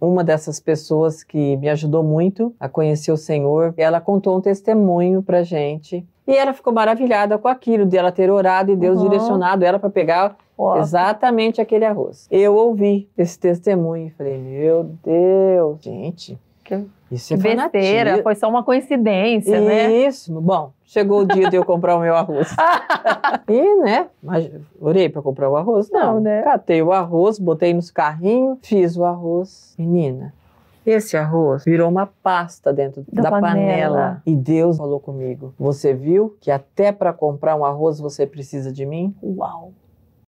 uma dessas pessoas que me ajudou muito a conhecer o Senhor, ela contou um testemunho pra gente. E ela ficou maravilhada com aquilo, de ela ter orado e Deus uhum. direcionado ela para pegar exatamente aquele arroz. Eu ouvi esse testemunho e falei: Meu Deus, gente, que, isso é besteira, foi só uma coincidência, isso. né? Isso, bom, chegou o dia de eu comprar o meu arroz. e, né, mas orei para comprar o arroz? Não, Não, né? Catei o arroz, botei nos carrinhos, fiz o arroz. Menina, esse arroz virou uma pasta dentro da, da panela. panela. E Deus falou comigo: Você viu que até para comprar um arroz você precisa de mim? Uau!